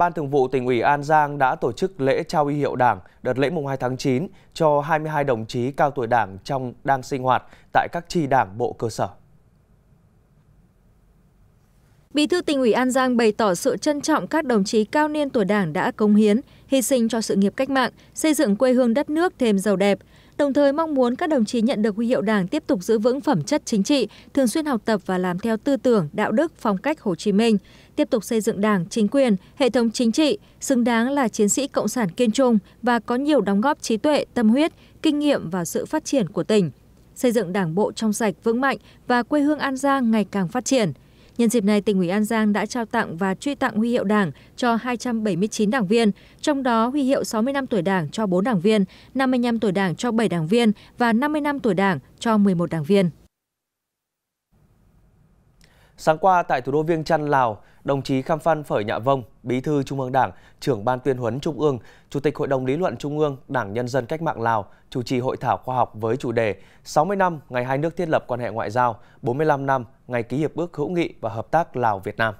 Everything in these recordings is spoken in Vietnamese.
Ban Thường vụ tỉnh ủy An Giang đã tổ chức lễ trao uy hiệu Đảng đợt lễ mùng 2 tháng 9 cho 22 đồng chí cao tuổi Đảng trong đang sinh hoạt tại các chi Đảng bộ cơ sở. Bí thư tỉnh ủy An Giang bày tỏ sự trân trọng các đồng chí cao niên tuổi Đảng đã cống hiến, hy sinh cho sự nghiệp cách mạng, xây dựng quê hương đất nước thêm giàu đẹp, đồng thời mong muốn các đồng chí nhận được huy hiệu đảng tiếp tục giữ vững phẩm chất chính trị, thường xuyên học tập và làm theo tư tưởng, đạo đức, phong cách Hồ Chí Minh, tiếp tục xây dựng đảng, chính quyền, hệ thống chính trị, xứng đáng là chiến sĩ cộng sản kiên trung và có nhiều đóng góp trí tuệ, tâm huyết, kinh nghiệm vào sự phát triển của tỉnh, xây dựng đảng bộ trong sạch vững mạnh và quê hương An Giang ngày càng phát triển – Nhân dịp này, tỉnh ủy An Giang đã trao tặng và truy tặng huy hiệu Đảng cho 279 đảng viên, trong đó huy hiệu 60 năm tuổi Đảng cho 4 đảng viên, 55 tuổi Đảng cho 7 đảng viên và 50 năm tuổi Đảng cho 11 đảng viên. Sáng qua tại thủ đô Viêng Chăn, Lào, đồng chí Kham Phan Phở Nhạ Vông, Bí thư Trung ương Đảng, trưởng Ban tuyên huấn Trung ương, Chủ tịch Hội đồng Lý luận Trung ương Đảng Nhân dân Cách mạng Lào, chủ trì hội thảo khoa học với chủ đề 60 năm ngày hai nước thiết lập quan hệ ngoại giao, 45 năm ngày ký hiệp ước hữu nghị và hợp tác Lào-Việt Nam.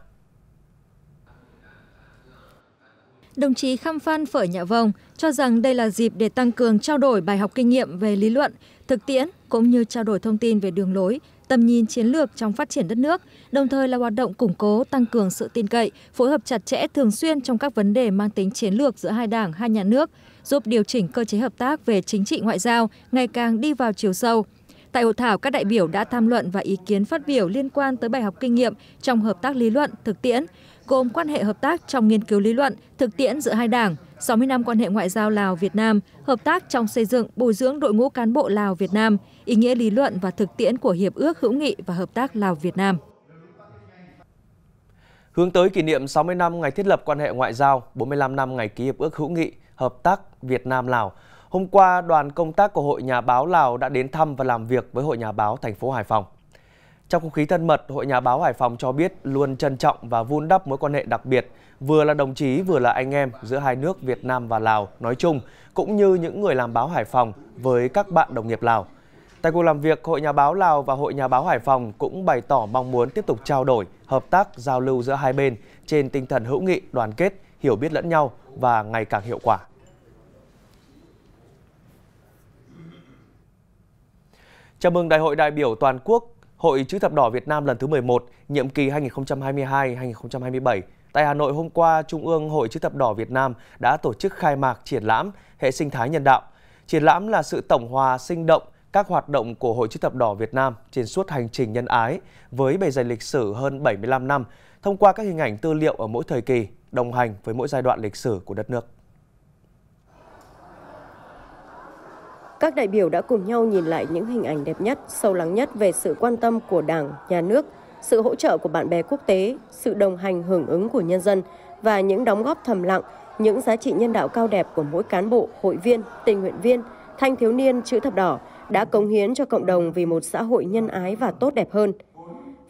đồng chí khăm phan phở nhạ vồng cho rằng đây là dịp để tăng cường trao đổi bài học kinh nghiệm về lý luận thực tiễn cũng như trao đổi thông tin về đường lối tầm nhìn chiến lược trong phát triển đất nước đồng thời là hoạt động củng cố tăng cường sự tin cậy phối hợp chặt chẽ thường xuyên trong các vấn đề mang tính chiến lược giữa hai đảng hai nhà nước giúp điều chỉnh cơ chế hợp tác về chính trị ngoại giao ngày càng đi vào chiều sâu Tại hội thảo, các đại biểu đã tham luận và ý kiến phát biểu liên quan tới bài học kinh nghiệm trong hợp tác lý luận, thực tiễn, gồm quan hệ hợp tác trong nghiên cứu lý luận thực tiễn giữa hai đảng sáu mươi năm quan hệ ngoại giao lào việt nam hợp tác trong xây dựng bồi dưỡng đội ngũ cán bộ lào việt nam ý nghĩa lý luận và thực tiễn của hiệp ước hữu nghị và hợp tác lào việt nam Hướng tới kỷ niệm 60 năm ngày thiết lập quan hệ ngoại giao, 45 năm ngày ký hiệp ước hữu nghị, hợp tác Việt Nam-Lào. Hôm qua, đoàn công tác của Hội Nhà báo Lào đã đến thăm và làm việc với Hội Nhà báo thành phố Hải Phòng. Trong không khí thân mật, Hội Nhà báo Hải Phòng cho biết luôn trân trọng và vun đắp mối quan hệ đặc biệt, vừa là đồng chí vừa là anh em giữa hai nước Việt Nam và Lào nói chung, cũng như những người làm báo Hải Phòng với các bạn đồng nghiệp Lào. Tại cuộc làm việc, Hội Nhà báo Lào và Hội Nhà báo Hải Phòng cũng bày tỏ mong muốn tiếp tục trao đổi, hợp tác, giao lưu giữa hai bên trên tinh thần hữu nghị, đoàn kết, hiểu biết lẫn nhau và ngày càng hiệu quả. Chào mừng Đại hội đại biểu toàn quốc Hội Chữ Thập Đỏ Việt Nam lần thứ 11, nhiệm kỳ 2022-2027 Tại Hà Nội hôm qua, Trung ương Hội Chữ Thập Đỏ Việt Nam đã tổ chức khai mạc triển lãm Hệ sinh thái nhân đạo. Triển lãm là sự tổng hòa sinh động các hoạt động của Hội Chữ Thập Đỏ Việt Nam trên suốt hành trình nhân ái với bề dày lịch sử hơn 75 năm thông qua các hình ảnh tư liệu ở mỗi thời kỳ, đồng hành với mỗi giai đoạn lịch sử của đất nước. Các đại biểu đã cùng nhau nhìn lại những hình ảnh đẹp nhất, sâu lắng nhất về sự quan tâm của Đảng, Nhà nước, sự hỗ trợ của bạn bè quốc tế, sự đồng hành hưởng ứng của nhân dân và những đóng góp thầm lặng, những giá trị nhân đạo cao đẹp của mỗi cán bộ, hội viên, tình nguyện viên, thanh thiếu niên chữ thập đỏ đã cống hiến cho cộng đồng vì một xã hội nhân ái và tốt đẹp hơn.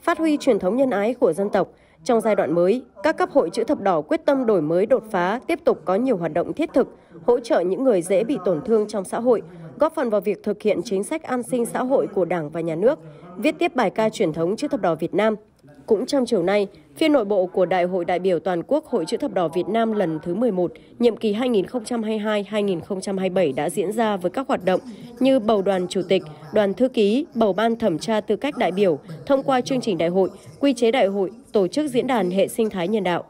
Phát huy truyền thống nhân ái của dân tộc, trong giai đoạn mới, các cấp hội chữ thập đỏ quyết tâm đổi mới đột phá, tiếp tục có nhiều hoạt động thiết thực, hỗ trợ những người dễ bị tổn thương trong xã hội, góp phần vào việc thực hiện chính sách an sinh xã hội của Đảng và Nhà nước, viết tiếp bài ca truyền thống chữ thập đỏ Việt Nam. Cũng trong chiều nay, phiên nội bộ của Đại hội đại biểu toàn quốc Hội chữ thập đỏ Việt Nam lần thứ 11, nhiệm kỳ 2022-2027 đã diễn ra với các hoạt động như bầu đoàn chủ tịch, đoàn thư ký, bầu ban thẩm tra tư cách đại biểu, thông qua chương trình đại hội, quy chế đại hội, tổ chức diễn đàn hệ sinh thái nhân đạo.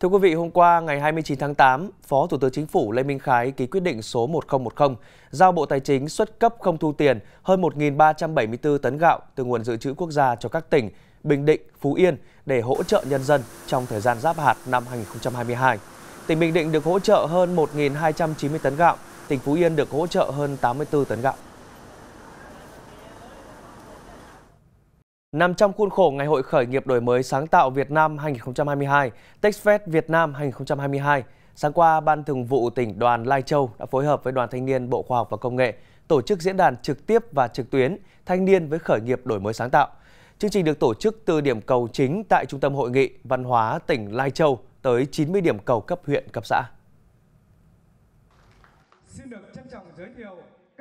Thưa quý vị, hôm qua ngày 29 tháng 8, Phó Thủ tướng Chính phủ Lê Minh Khái ký quyết định số 1010 giao Bộ Tài chính xuất cấp không thu tiền hơn 1.374 tấn gạo từ nguồn dự trữ quốc gia cho các tỉnh Bình Định, Phú Yên để hỗ trợ nhân dân trong thời gian giáp hạt năm 2022. Tỉnh Bình Định được hỗ trợ hơn 1.290 tấn gạo, tỉnh Phú Yên được hỗ trợ hơn 84 tấn gạo. Nằm trong khuôn khổ Ngày hội khởi nghiệp đổi mới sáng tạo Việt Nam 2022, TechFest Việt Nam 2022, sáng qua Ban Thường vụ tỉnh đoàn Lai Châu đã phối hợp với Đoàn Thanh niên Bộ Khoa học và Công nghệ tổ chức diễn đàn trực tiếp và trực tuyến Thanh niên với khởi nghiệp đổi mới sáng tạo. Chương trình được tổ chức từ điểm cầu chính tại Trung tâm Hội nghị Văn hóa tỉnh Lai Châu tới 90 điểm cầu cấp huyện, cấp xã. Xin được trân trọng giới thiệu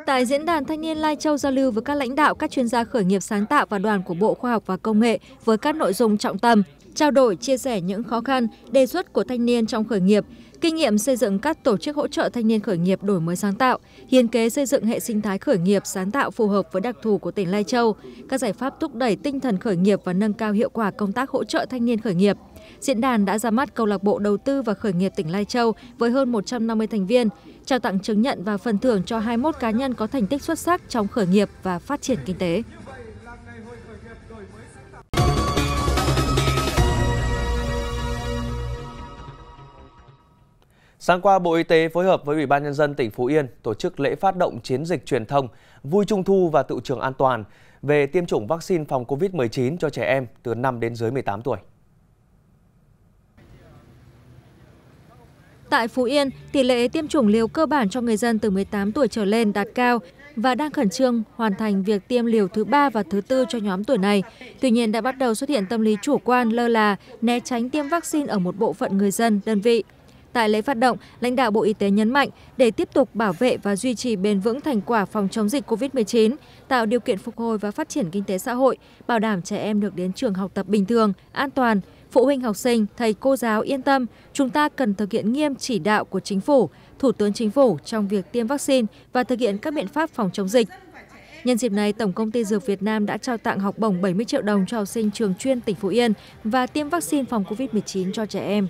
Tại diễn đàn thanh niên Lai Châu giao lưu với các lãnh đạo, các chuyên gia khởi nghiệp sáng tạo và đoàn của Bộ Khoa học và Công nghệ với các nội dung trọng tâm trao đổi chia sẻ những khó khăn đề xuất của thanh niên trong khởi nghiệp kinh nghiệm xây dựng các tổ chức hỗ trợ thanh niên khởi nghiệp đổi mới sáng tạo hiến kế xây dựng hệ sinh thái khởi nghiệp sáng tạo phù hợp với đặc thù của tỉnh lai châu các giải pháp thúc đẩy tinh thần khởi nghiệp và nâng cao hiệu quả công tác hỗ trợ thanh niên khởi nghiệp Diễn đàn đã ra mắt câu lạc bộ đầu tư và khởi nghiệp tỉnh Lai Châu với hơn 150 thành viên, trao tặng chứng nhận và phần thưởng cho 21 cá nhân có thành tích xuất sắc trong khởi nghiệp và phát triển kinh tế. Sáng qua, Bộ Y tế phối hợp với Ủy ban Nhân dân tỉnh Phú Yên tổ chức lễ phát động chiến dịch truyền thông Vui Trung Thu và Tự trường An toàn về tiêm chủng vaccine phòng COVID-19 cho trẻ em từ 5 đến dưới 18 tuổi. Tại Phú Yên, tỷ lệ tiêm chủng liều cơ bản cho người dân từ 18 tuổi trở lên đạt cao và đang khẩn trương hoàn thành việc tiêm liều thứ ba và thứ tư cho nhóm tuổi này. Tuy nhiên đã bắt đầu xuất hiện tâm lý chủ quan, lơ là, né tránh tiêm vaccine ở một bộ phận người dân, đơn vị tại lễ phát động lãnh đạo bộ y tế nhấn mạnh để tiếp tục bảo vệ và duy trì bền vững thành quả phòng chống dịch covid một mươi chín tạo điều kiện phục hồi và phát triển kinh tế xã hội bảo đảm trẻ em được đến trường học tập bình thường an toàn phụ huynh học sinh thầy cô giáo yên tâm chúng ta cần thực hiện nghiêm chỉ đạo của chính phủ thủ tướng chính phủ trong việc tiêm vaccine và thực hiện các biện pháp phòng chống dịch Nhân dịp này, Tổng công ty Dược Việt Nam đã trao tặng học bổng 70 triệu đồng cho học sinh trường chuyên tỉnh Phú Yên và tiêm vaccine phòng COVID-19 cho trẻ em.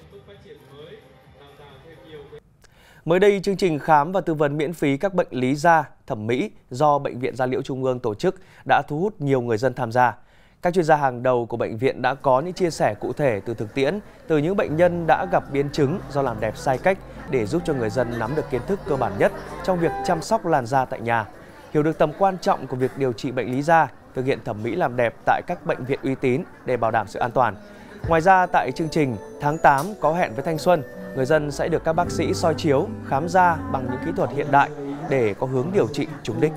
Mới đây, chương trình khám và tư vấn miễn phí các bệnh lý da, thẩm mỹ do Bệnh viện Gia Liễu Trung ương tổ chức đã thu hút nhiều người dân tham gia. Các chuyên gia hàng đầu của bệnh viện đã có những chia sẻ cụ thể từ thực tiễn, từ những bệnh nhân đã gặp biến chứng do làm đẹp sai cách để giúp cho người dân nắm được kiến thức cơ bản nhất trong việc chăm sóc làn da tại nhà, hiểu được tầm quan trọng của việc điều trị bệnh lý da, thực hiện thẩm mỹ làm đẹp tại các bệnh viện uy tín để bảo đảm sự an toàn. Ngoài ra, tại chương trình Tháng 8 có hẹn với Thanh Xuân, người dân sẽ được các bác sĩ soi chiếu, khám da bằng những kỹ thuật hiện đại để có hướng điều trị trúng đích.